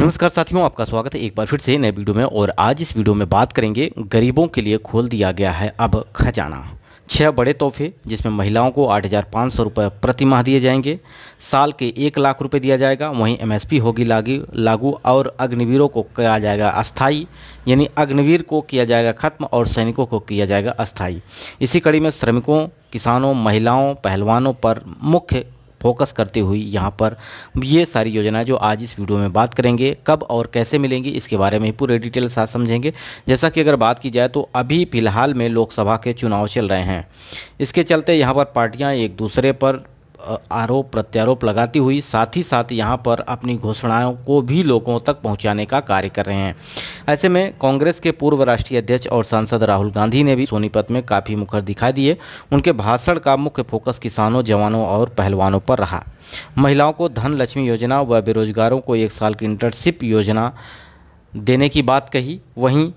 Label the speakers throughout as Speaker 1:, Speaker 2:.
Speaker 1: नमस्कार साथियों आपका स्वागत है एक बार फिर से नए वीडियो में और आज इस वीडियो में बात करेंगे गरीबों के लिए खोल दिया गया है अब खजाना छः बड़े तोहफे जिसमें महिलाओं को आठ हज़ार पाँच सौ रुपये प्रति माह दिए जाएंगे साल के एक लाख रुपए दिया जाएगा वहीं एमएसपी होगी लागू लागू और अग्निवीरों को किया जाएगा अस्थाई यानी अग्निवीर को किया जाएगा खत्म और सैनिकों को किया जाएगा अस्थाई इसी कड़ी में श्रमिकों किसानों महिलाओं पहलवानों पर मुख्य फोकस करते हुए यहाँ पर ये सारी योजना जो आज इस वीडियो में बात करेंगे कब और कैसे मिलेंगी इसके बारे में पूरे डिटेल साथ समझेंगे जैसा कि अगर बात की जाए तो अभी फिलहाल में लोकसभा के चुनाव चल रहे हैं इसके चलते यहाँ पर पार्टियाँ एक दूसरे पर आरोप प्रत्यारोप लगाती हुई साथ ही साथ यहाँ पर अपनी घोषणाओं को भी लोगों तक पहुँचाने का कार्य कर रहे हैं ऐसे में कांग्रेस के पूर्व राष्ट्रीय अध्यक्ष और सांसद राहुल गांधी ने भी सोनीपत में काफ़ी मुखर दिखाई दिए उनके भाषण का मुख्य फोकस किसानों जवानों और पहलवानों पर रहा महिलाओं को धन लक्ष्मी योजना व बेरोजगारों को एक साल की इंटर्नशिप योजना देने की बात कही वहीं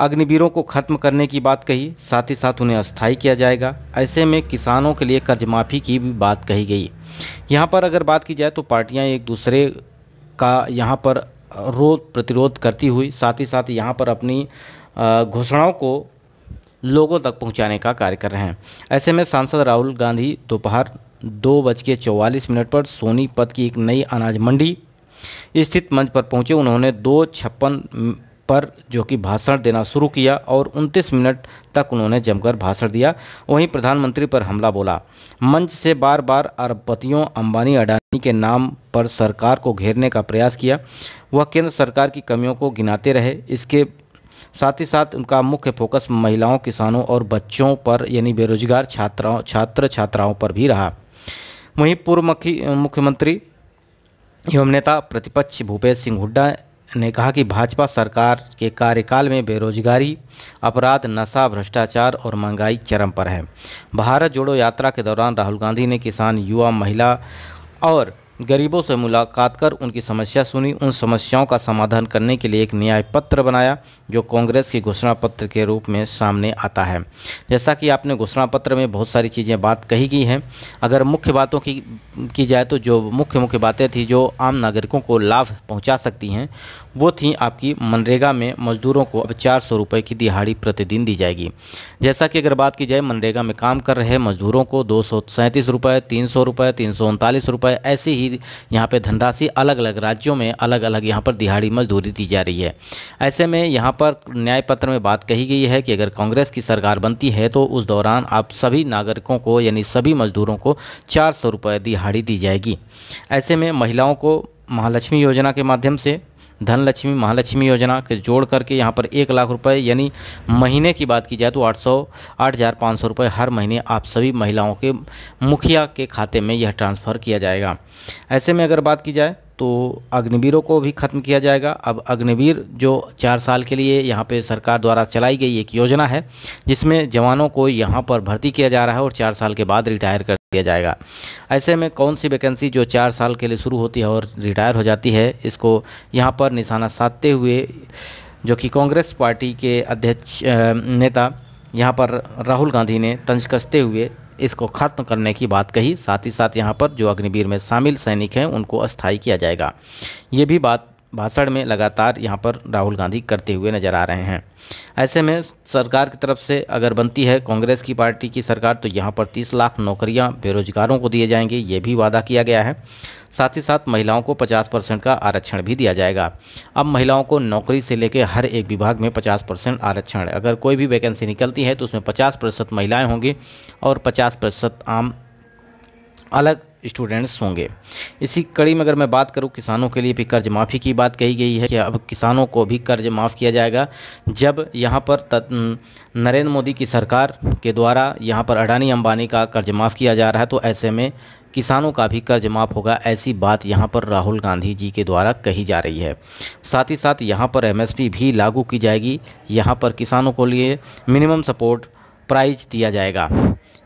Speaker 1: अग्निवीरों को खत्म करने की बात कही साथ ही साथ उन्हें अस्थायी किया जाएगा ऐसे में किसानों के लिए कर्ज माफ़ी की भी बात कही गई यहाँ पर अगर बात की जाए तो पार्टियाँ एक दूसरे का यहाँ पर रोध प्रतिरोध करती हुई साथ ही साथ यहाँ पर अपनी घोषणाओं को लोगों तक पहुँचाने का कार्य कर रहे हैं ऐसे में सांसद राहुल गांधी दोपहर दो बज के चौवालीस मिनट पर सोनीपत की एक नई अनाज मंडी स्थित मंच पर पहुंचे उन्होंने दो छप्पन पर जो कि भाषण देना शुरू किया और 29 मिनट तक उन्होंने जमकर भाषण दिया वहीं प्रधानमंत्री पर हमला बोला मंच से बार बार अरबपतियों अंबानी अडानी के नाम पर सरकार को घेरने का प्रयास किया वह केंद्र सरकार की कमियों को गिनाते रहे इसके साथ ही साथ उनका मुख्य फोकस महिलाओं किसानों और बच्चों पर यानी बेरोजगार छात्राओं छात्र छात्राओं पर भी रहा वहीं पूर्व मुख्यमंत्री एवं नेता प्रतिपक्ष भूपेश सिंह हुड्डा ने कहा कि भाजपा सरकार के कार्यकाल में बेरोजगारी अपराध नशा भ्रष्टाचार और महंगाई चरम पर है भारत जोड़ो यात्रा के दौरान राहुल गांधी ने किसान युवा महिला और गरीबों से मुलाकात कर उनकी समस्या सुनी उन समस्याओं का समाधान करने के लिए एक न्याय पत्र बनाया जो कांग्रेस की घोषणा पत्र के रूप में सामने आता है जैसा कि आपने घोषणा पत्र में बहुत सारी चीज़ें बात कही गई हैं अगर मुख्य बातों की की जाए तो जो मुख्य मुख्य बातें थी जो आम नागरिकों को लाभ पहुँचा सकती हैं वो थी आपकी मनरेगा में मजदूरों को अब चार सौ रुपये की दिहाड़ी प्रतिदिन दी जाएगी जैसा कि अगर बात की जाए मनरेगा में काम कर रहे मजदूरों को दो सौ सैंतीस रुपये तीन सौ रुपये तीन सौ उनतालीस रुपये ऐसे ही की यहाँ पे धनराशि अलग अलग राज्यों में अलग अलग यहाँ पर दिहाड़ी मजदूरी दी जा रही है ऐसे में यहाँ पर न्याय पत्र में बात कही गई है कि अगर कांग्रेस की सरकार बनती है तो उस दौरान आप सभी नागरिकों को यानी सभी मजदूरों को चार सौ दिहाड़ी दी जाएगी ऐसे में महिलाओं को महालक्ष्मी योजना के माध्यम से धनलक्ष्मी महालक्ष्मी योजना के जोड़ करके यहाँ पर एक लाख रुपए यानी महीने की बात की जाए तो आठ सौ आठ हज़ार पाँच सौ रुपये हर महीने आप सभी महिलाओं के मुखिया के खाते में यह ट्रांसफ़र किया जाएगा ऐसे में अगर बात की जाए तो अग्निवीरों को भी ख़त्म किया जाएगा अब अग्निवीर जो चार साल के लिए यहाँ पे सरकार द्वारा चलाई गई एक योजना है जिसमें जवानों को यहाँ पर भर्ती किया जा रहा है और चार साल के बाद रिटायर कर किया जाएगा ऐसे में कौन सी वैकेंसी जो चार साल के लिए शुरू होती है और रिटायर हो जाती है इसको यहाँ पर निशाना साधते हुए जो कि कांग्रेस पार्टी के अध्यक्ष नेता यहाँ पर राहुल गांधी ने तंज कसते हुए इसको खत्म करने की बात कही साथ ही साथ यहाँ पर जो अग्निवीर में शामिल सैनिक हैं उनको अस्थायी किया जाएगा ये भी बात भाषण में लगातार यहाँ पर राहुल गांधी करते हुए नजर आ रहे हैं ऐसे में सरकार की तरफ से अगर बनती है कांग्रेस की पार्टी की सरकार तो यहाँ पर 30 लाख नौकरियाँ बेरोजगारों को दिए जाएंगे ये भी वादा किया गया है साथ ही साथ महिलाओं को 50 परसेंट का आरक्षण भी दिया जाएगा अब महिलाओं को नौकरी से लेकर हर एक विभाग में 50 परसेंट आरक्षण अगर कोई भी वैकेंसी निकलती है तो उसमें 50 प्रतिशत महिलाएँ होंगी और 50 प्रतिशत आम अलग स्टूडेंट्स होंगे इसी कड़ी में अगर मैं बात करूं किसानों के लिए भी कर्ज माफ़ी की बात कही गई है कि अब किसानों को भी कर्ज माफ़ किया जाएगा जब यहां पर नरेंद्र मोदी की सरकार के द्वारा यहां पर अडानी अंबानी का कर्ज माफ़ किया जा रहा है तो ऐसे में किसानों का भी कर्ज माफ़ होगा ऐसी बात यहाँ पर राहुल गांधी जी के द्वारा कही जा रही है साथ ही साथ यहाँ पर एम भी लागू की जाएगी यहाँ पर किसानों को लिए मिनिमम सपोर्ट प्राइज दिया जाएगा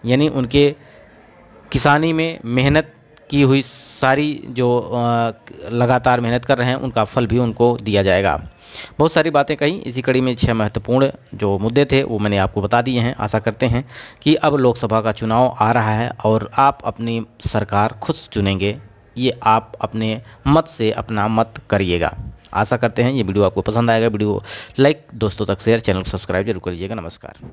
Speaker 1: यानी उनके किसानी में मेहनत की हुई सारी जो लगातार मेहनत कर रहे हैं उनका फल भी उनको दिया जाएगा बहुत सारी बातें कहीं इसी कड़ी में छह महत्वपूर्ण जो मुद्दे थे वो मैंने आपको बता दिए हैं आशा करते हैं कि अब लोकसभा का चुनाव आ रहा है और आप अपनी सरकार खुद चुनेंगे ये आप अपने मत से अपना मत करिएगा आशा करते हैं ये वीडियो आपको पसंद आएगा वीडियो लाइक दोस्तों तक शेयर चैनल को सब्सक्राइब जरूर कर लीजिएगा नमस्कार